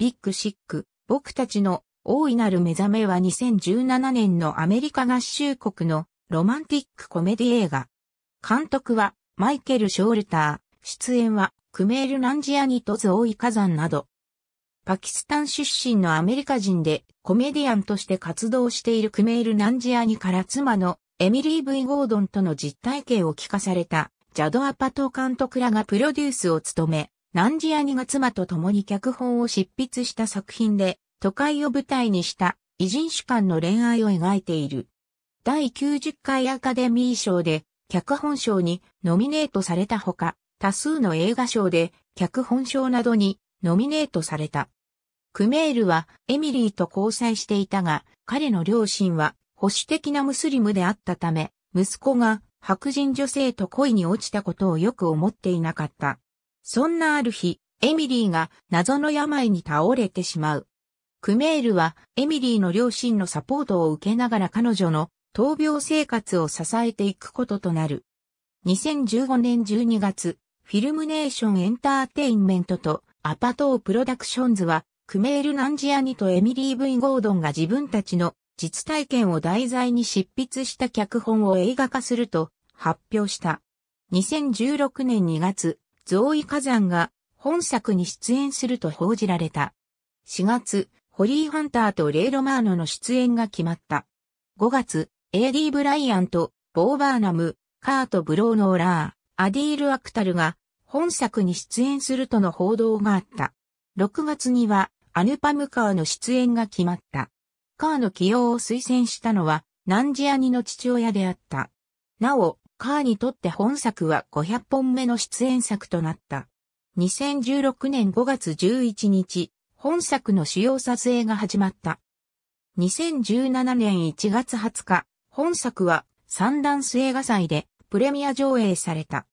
ビッグシック、僕たちの大いなる目覚めは2017年のアメリカ合衆国のロマンティックコメディ映画。監督はマイケル・ショールター、出演はクメール・ナンジアニとズ・オイ・火山など。パキスタン出身のアメリカ人でコメディアンとして活動しているクメール・ナンジアニから妻のエミリー・ブイ・ゴードンとの実体験を聞かされたジャド・アパト監督らがプロデュースを務め、ナンジアニが妻と共に脚本を執筆した作品で、都会を舞台にした異人種間の恋愛を描いている。第90回アカデミー賞で脚本賞にノミネートされたほか、多数の映画賞で脚本賞などにノミネートされた。クメールはエミリーと交際していたが、彼の両親は保守的なムスリムであったため、息子が白人女性と恋に落ちたことをよく思っていなかった。そんなある日、エミリーが謎の病に倒れてしまう。クメールはエミリーの両親のサポートを受けながら彼女の闘病生活を支えていくこととなる。2015年12月、フィルムネーションエンターテインメントとアパトープロダクションズはクメール・ナンジアニとエミリー・ブイ・ゴードンが自分たちの実体験を題材に執筆した脚本を映画化すると発表した。2016年2月、ゾーイ火山が本作に出演すると報じられた。4月、ホリー・ハンターとレイ・ロマーノの出演が決まった。5月、エ a ーブライアンとボーバーナム、カート・ブローノーラー、アディール・アクタルが本作に出演するとの報道があった。6月にはアヌパムカーの出演が決まった。カーの起用を推薦したのはナンジアニの父親であった。なお、カーにとって本作は500本目の出演作となった。2016年5月11日、本作の主要撮影が始まった。2017年1月20日、本作はサンダンス映画祭でプレミア上映された。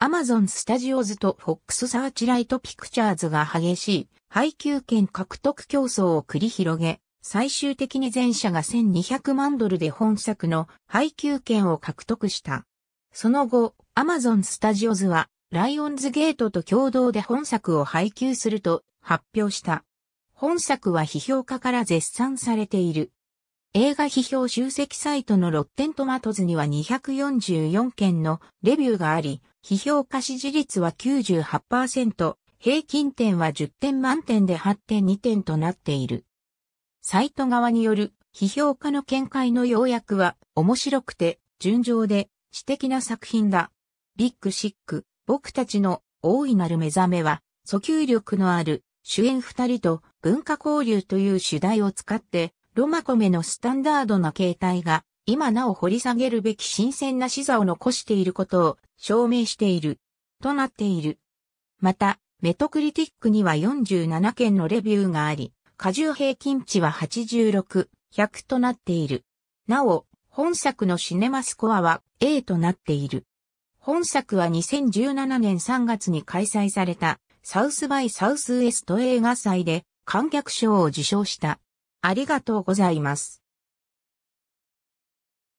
アマゾンスタジオズとフォックスサーチライトピクチャーズが激しい配給権獲得競争を繰り広げ、最終的に全社が1200万ドルで本作の配給権を獲得した。その後、アマゾンスタジオズは、ライオンズゲートと共同で本作を配給すると発表した。本作は批評家から絶賛されている。映画批評集積サイトのロッテントマトズには244件のレビューがあり、批評家支持率は98%、平均点は10点満点で8.2点となっている。サイト側による批評家の見解の要約は面白くて、純情で詩的な作品だ。ビッグシック、僕たちの大いなる目覚めは、訴求力のある主演二人と文化交流という主題を使って、ロマコメのスタンダードな形態が、今なお掘り下げるべき新鮮な視座を残していることを証明している、となっている。また、メトクリティックには47件のレビューがあり、過重平均値は86、100となっている。なお、本作のシネマスコアは A となっている。本作は2017年3月に開催されたサウスバイサウスウエスト映画祭で観客賞を受賞した。ありがとうございます。